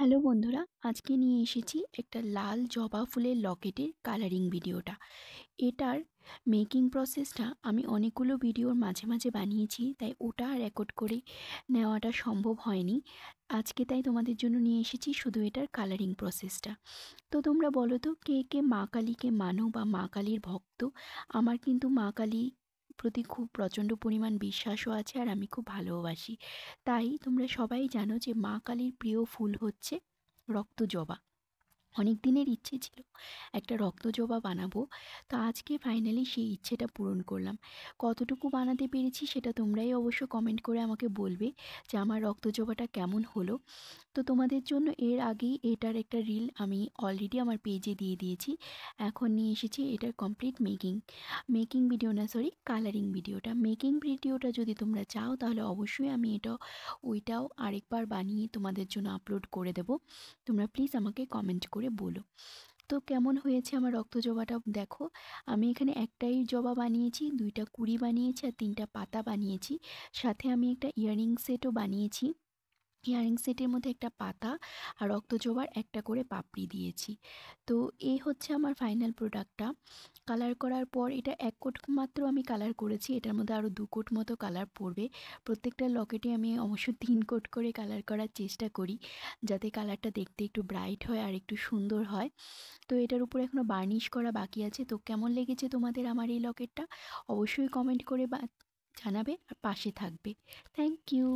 hello বন্ধুরা আজকে নিয়ে এসেছি একটা লাল জবা ফুলের লকেটের কালারিং ভিডিওটা এটার মেকিং প্রসেসটা আমি অনেকগুলো ভিডিওর মাঝে মাঝে বানিয়েছি তাই ওটা রেকর্ড করে নেওয়াটা সম্ভব হয়নি আজকে তাই তোমাদের জন্য নিয়ে এসেছি শুধু এটার কালারিং প্রসেসটা তো তোমরা বলো তো কে কে মা কালীকে মানো বা মা কালীর ভক্ত আমার কিন্তু মা কালী প্রতি খুব প্রচণ্ড পরিমাণ বিশ্বাসও আছে আর আমি খুব ভালোবাসি তাই তোমরা সবাই জানো যে মা কালীর প্রিয় ফুল হচ্ছে রক্ত জবা অনেক দিনের ইচ্ছে ছিল একটা রক্তজবা বানাবো তো আজকে ফাইনালি সেই ইচ্ছেটা পূরণ করলাম কতটুকু বানাতে পেরেছি সেটা তোমরাই অবশ্য কমেন্ট করে আমাকে বলবে যে আমার রক্তজবাটা কেমন হলো তো তোমাদের জন্য এর আগেই এটার একটা রিল আমি অলরেডি আমার পেজে দিয়ে দিয়েছি এখন নিয়ে এসেছি এটার কমপ্লিট মেকিং মেকিং ভিডিও না সরি কালারিং ভিডিওটা মেকিং ভিডিওটা যদি তোমরা চাও তাহলে অবশ্যই আমি এটা ওইটাও আরেকবার বানিয়ে তোমাদের জন্য আপলোড করে দেব তোমরা প্লিজ আমাকে কমেন্ট করে করে বলো তো কেমন হয়েছে আমার রক্ত জবাটা দেখো আমি এখানে একটাই জবা বানিয়েছি দুইটা কুড়ি বানিয়েছি আর তিনটা পাতা বানিয়েছি সাথে আমি একটা ইয়ারিং সেটও বানিয়েছি ইয়ারিং সেটের মধ্যে একটা পাতা আর রক্ত জোবার একটা করে পাপড়ি দিয়েছি তো এই হচ্ছে আমার ফাইনাল প্রোডাক্টটা কালার করার পর এটা এক কোট মাত্র আমি কালার করেছি এটার মধ্যে আরও দু কোট মতো কালার পড়বে প্রত্যেকটা লকেটে আমি অবশ্য তিন কোট করে কালার করার চেষ্টা করি যাতে কালারটা দেখতে একটু ব্রাইট হয় আর একটু সুন্দর হয় তো এটার উপরে এখনও বার্নিশ করা বাকি আছে তো কেমন লেগেছে তোমাদের আমার এই লকেটটা অবশ্যই কমেন্ট করে জানাবে আর পাশে থাকবে থ্যাংক ইউ